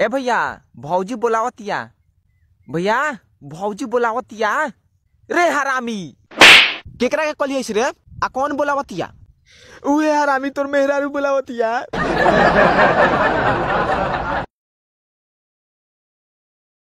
ए भैया भौजी बोलावतिया भैया भौजी बोलावतिया रे हरामी केकरा के कलिए रे आ कौन बोलावतिया उहे हरामी तोर मेहरा बोलावतिया